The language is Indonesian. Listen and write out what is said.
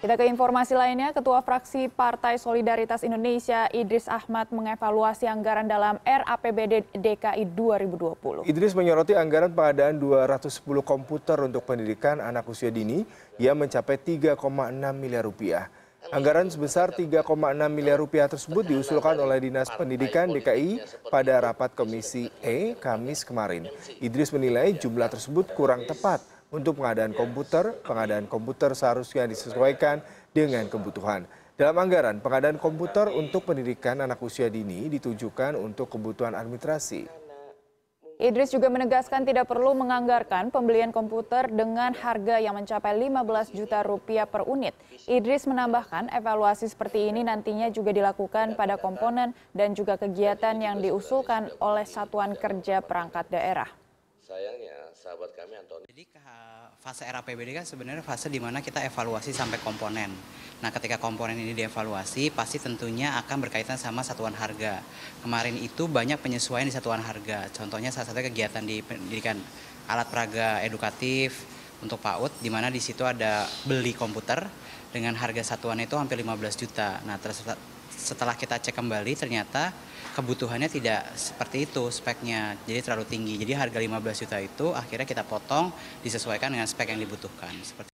Kita ke informasi lainnya, Ketua Fraksi Partai Solidaritas Indonesia Idris Ahmad mengevaluasi anggaran dalam RAPBD DKI 2020. Idris menyoroti anggaran pengadaan 210 komputer untuk pendidikan anak usia dini yang mencapai 3,6 miliar rupiah. Anggaran sebesar 3,6 miliar rupiah tersebut diusulkan oleh Dinas Pendidikan DKI pada rapat Komisi E Kamis kemarin. Idris menilai jumlah tersebut kurang tepat untuk pengadaan komputer, pengadaan komputer seharusnya disesuaikan dengan kebutuhan. Dalam anggaran, pengadaan komputer untuk pendidikan anak usia dini ditujukan untuk kebutuhan administrasi. Idris juga menegaskan tidak perlu menganggarkan pembelian komputer dengan harga yang mencapai 15 juta rupiah per unit. Idris menambahkan evaluasi seperti ini nantinya juga dilakukan pada komponen dan juga kegiatan yang diusulkan oleh Satuan Kerja Perangkat Daerah sahabat kami Antoni. Jadi fase era PBD kan sebenarnya fase di mana kita evaluasi sampai komponen. Nah ketika komponen ini dievaluasi pasti tentunya akan berkaitan sama satuan harga. Kemarin itu banyak penyesuaian di satuan harga. Contohnya salah satu kegiatan di pendidikan alat peraga edukatif untuk PAUD di mana di situ ada beli komputer dengan harga satuan itu hampir 15 juta. Nah, terus setelah kita cek kembali ternyata kebutuhannya tidak seperti itu speknya. Jadi terlalu tinggi. Jadi harga 15 juta itu akhirnya kita potong disesuaikan dengan spek yang dibutuhkan. Seperti